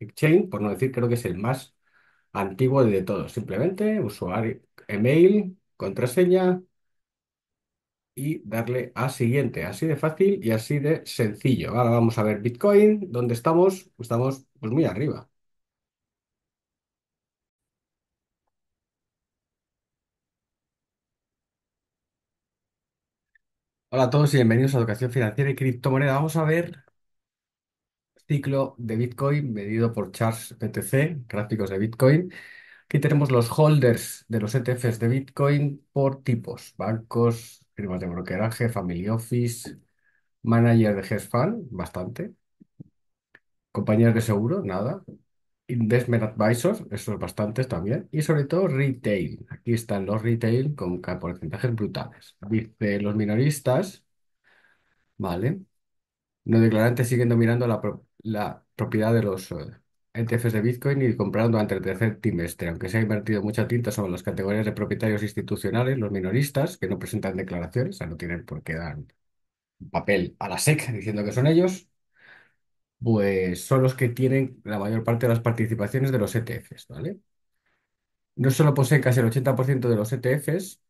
Exchange, por no decir, creo que es el más antiguo de todos. Simplemente usuario, email, contraseña y darle a siguiente. Así de fácil y así de sencillo. Ahora vamos a ver Bitcoin, ¿dónde estamos? Estamos pues muy arriba. Hola a todos y bienvenidos a Educación Financiera y Criptomoneda. Vamos a ver ciclo de Bitcoin medido por Charles BTC, gráficos de Bitcoin. Aquí tenemos los holders de los ETFs de Bitcoin por tipos, bancos, firmas de brokeraje, family office, manager de hedge fund, bastante, compañías de seguro, nada, investment advisors, esos bastantes también, y sobre todo retail. Aquí están los retail con porcentajes brutales. Dice los minoristas, ¿vale? No declarantes siguen dominando la, la propiedad de los ETFs eh, e de Bitcoin y comprando durante el tercer trimestre, aunque se ha invertido mucha tinta sobre las categorías de propietarios institucionales, los minoristas, que no presentan declaraciones, o sea, no tienen por qué dar papel a la SEC diciendo que son ellos, pues son los que tienen la mayor parte de las participaciones de los ETFs, ¿vale? No solo poseen casi el 80% de los ETFs,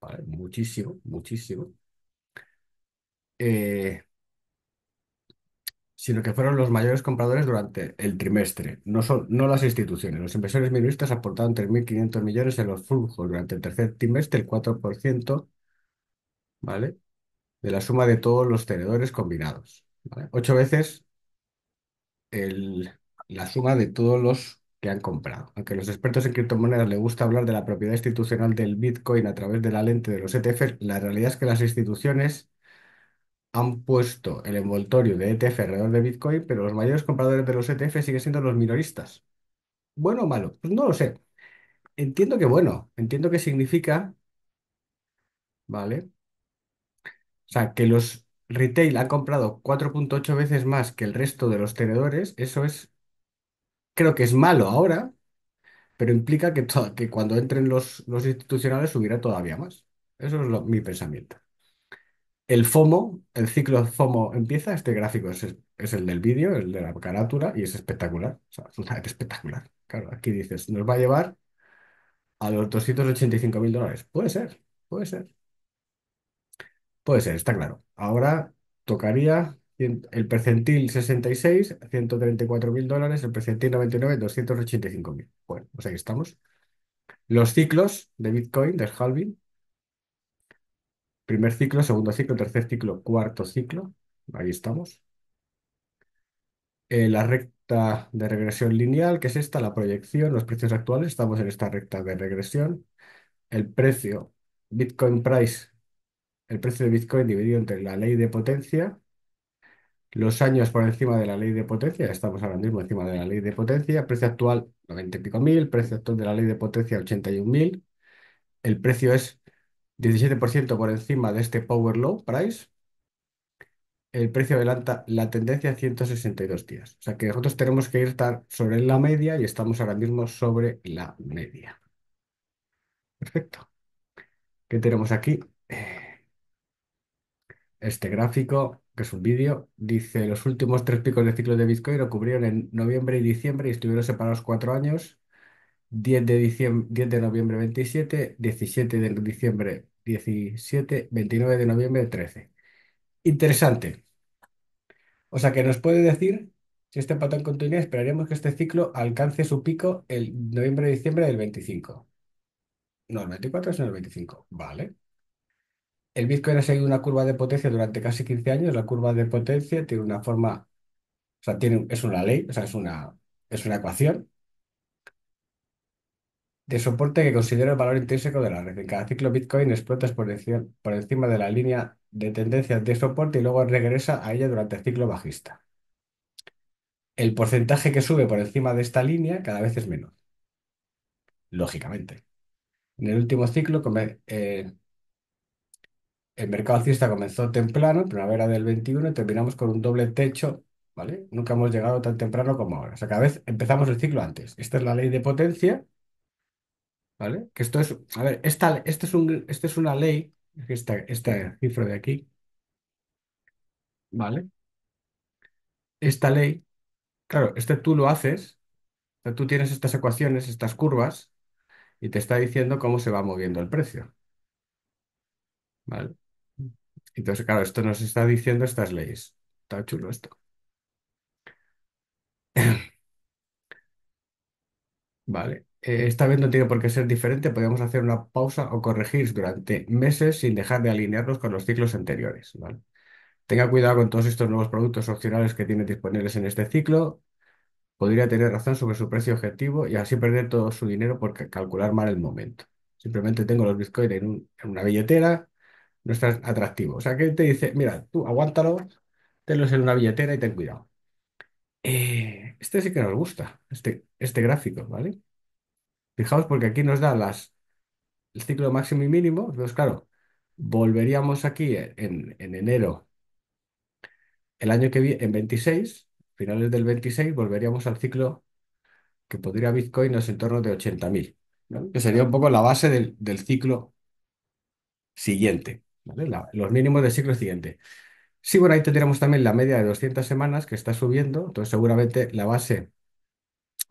¿vale? muchísimo, muchísimo, eh, sino que fueron los mayores compradores durante el trimestre, no, son, no las instituciones. Los inversores minoristas aportaron 3.500 millones en los flujos durante el tercer trimestre, el 4%, ¿vale? De la suma de todos los tenedores combinados. Ocho veces el, la suma de todos los que han comprado. Aunque a los expertos en criptomonedas les gusta hablar de la propiedad institucional del Bitcoin a través de la lente de los ETF la realidad es que las instituciones han puesto el envoltorio de ETF alrededor de Bitcoin, pero los mayores compradores de los ETF siguen siendo los minoristas. ¿Bueno o malo? Pues no lo sé. Entiendo que bueno, entiendo que significa, ¿vale? O sea, que los retail han comprado 4.8 veces más que el resto de los tenedores, eso es, creo que es malo ahora, pero implica que, cuando entren los, institucionales subirá todavía más. Eso es mi pensamiento. El FOMO, el ciclo FOMO empieza, este gráfico es, el del vídeo, el de la carátula, y es espectacular. O sea, es una espectacular. Claro, aquí dices, nos va a llevar a los 285 mil dólares. Puede ser, puede ser. Puede ser, está claro. Ahora tocaría el percentil 66, 134 mil dólares, el percentil 99, 285 mil. Bueno, pues ahí estamos. Los ciclos de Bitcoin, de halving, Primer ciclo, segundo ciclo, tercer ciclo, cuarto ciclo. Ahí estamos. Eh, la recta de regresión lineal, que es esta, la proyección, los precios actuales, estamos en esta recta de regresión. El precio, Bitcoin Price, el precio de Bitcoin dividido entre la ley de potencia, los años por encima de la ley de potencia, estamos ahora mismo encima de la ley de potencia, precio actual 90 y pico mil, precio actual de la ley de potencia 81.000. el precio es 17% por encima de este Power Low Price. El precio adelanta la tendencia a 162 días. O sea que nosotros tenemos que ir sobre la media y estamos ahora mismo sobre la media. Perfecto. ¿Qué tenemos aquí? Este gráfico, que es un vídeo, dice los últimos tres picos de ciclo de Bitcoin lo cubrieron en noviembre y diciembre y estuvieron separados cuatro años. 10 de diciembre, 10 de noviembre 27, 17 de diciembre 17, 29 de noviembre 13. Interesante. O sea que nos puede decir si este patrón continúa, esperaremos que este ciclo alcance su pico el noviembre-diciembre del 25. No, el 24 sino el 25. Vale. El Bitcoin ha seguido una curva de potencia durante casi 15 años. La curva de potencia tiene una forma, o sea, tiene, es una ley, o sea, es una, es una ecuación de soporte que considera el valor intrínseco de la red. En cada ciclo, Bitcoin explota por, encima de la línea de tendencia de soporte y luego regresa a ella durante el ciclo bajista. El porcentaje que sube por encima de esta línea cada vez es menor, lógicamente. En el último ciclo, eh, el mercado alcista comenzó temprano, en primavera del 21, y terminamos con un doble techo, ¿vale? Nunca hemos llegado tan temprano como ahora. cada vez empezamos el ciclo antes. Esta es la ley de potencia ¿vale? Que esto es, a ver, esta, este es este es una ley, esta, esta cifra de aquí, ¿vale? Esta ley, claro, este tú lo haces, tú tienes estas ecuaciones, estas curvas, y te está diciendo cómo se va moviendo el precio, ¿vale? Entonces, claro, esto nos está diciendo estas leyes. Está chulo esto. Vale. Eh, esta vez no tiene por qué ser diferente, podemos hacer una pausa o corregir durante meses sin dejar de alinearnos con los ciclos anteriores, ¿vale? Tenga cuidado con todos estos nuevos productos opcionales que tiene disponibles en este ciclo. Podría tener razón sobre su precio objetivo y así perder todo su dinero por calcular mal el momento. Simplemente tengo los bitcoins en, una billetera, no es atractivo. O sea, que te dice, mira, tú aguántalo, tenlos en una billetera y ten cuidado. Eh, este sí que nos gusta, este, este gráfico, ¿vale? Fijaos, porque aquí nos da las, el ciclo máximo y mínimo. Entonces, claro, volveríamos aquí en, enero, el año que viene, en 26, finales del 26, volveríamos al ciclo que podría Bitcoin en torno de 80.000, Que sería un poco la base del, ciclo siguiente, los mínimos del ciclo siguiente. Sí, bueno, ahí tendríamos también la media de 200 semanas que está subiendo, entonces seguramente la base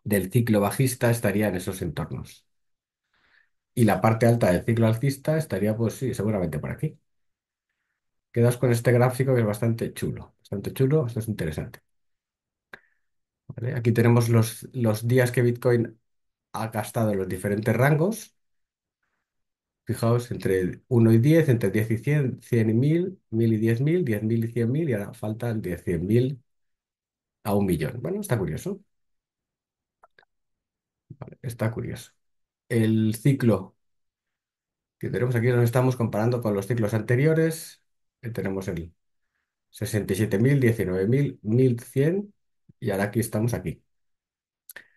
del ciclo bajista estaría en esos entornos. Y la parte alta del ciclo alcista estaría, pues sí, seguramente por aquí. Quedas con este gráfico que es bastante chulo, bastante chulo, esto es interesante. Aquí tenemos los, los días que Bitcoin ha gastado en los diferentes rangos. Fijaos, entre 1 y 10, entre 10 y 100, 100 y 1000, 1000 y 10.000, 10.000 y 100.000 y ahora faltan de 100.000 a un millón. Bueno, está curioso está curioso. El ciclo que tenemos aquí lo estamos comparando con los ciclos anteriores. Eh, tenemos el 67.000, 19.000, 1.100 y ahora aquí estamos aquí.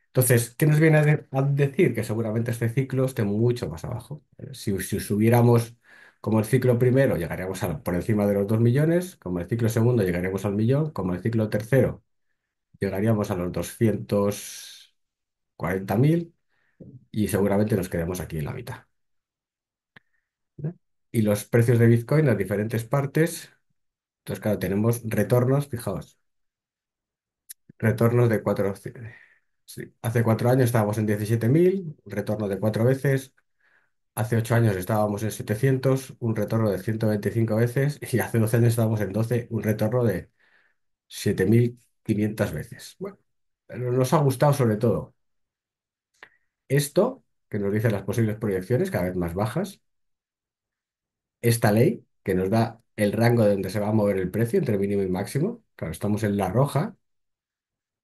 Entonces, ¿qué nos viene a, decir? Que seguramente este ciclo esté mucho más abajo. Eh, si, subiéramos como el ciclo primero, llegaríamos por encima de los 2 millones, como el ciclo segundo, llegaríamos al millón, como el ciclo tercero, llegaríamos a los 200. 40.000 y seguramente nos quedemos aquí en la mitad. Y los precios de Bitcoin en las diferentes partes, entonces claro, tenemos retornos, fijaos, retornos de 4... hace 4 años estábamos en 17.000, retorno de 4 veces. Hace 8 años estábamos en 700, un retorno de 125 veces. Y hace 12 años estábamos en 12, un retorno de 7.500 veces. Bueno, nos ha gustado sobre todo esto, que nos dice las posibles proyecciones cada vez más bajas, esta ley, que nos da el rango de donde se va a mover el precio entre mínimo y máximo, claro, estamos en la roja,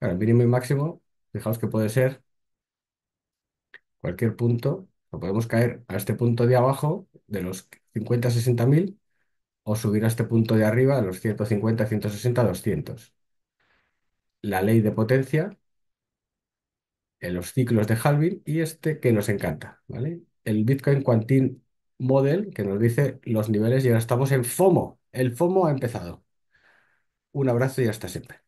el mínimo y máximo, fijaos que puede ser cualquier punto, podemos caer a este punto de abajo de los 50, 60 mil, o subir a este punto de arriba a los 150, 160, 200. La ley de potencia los ciclos de halving y este que nos encanta, ¿vale? El Bitcoin Quantin Model que nos dice los niveles y ahora estamos en FOMO. El FOMO ha empezado. Un abrazo y hasta siempre.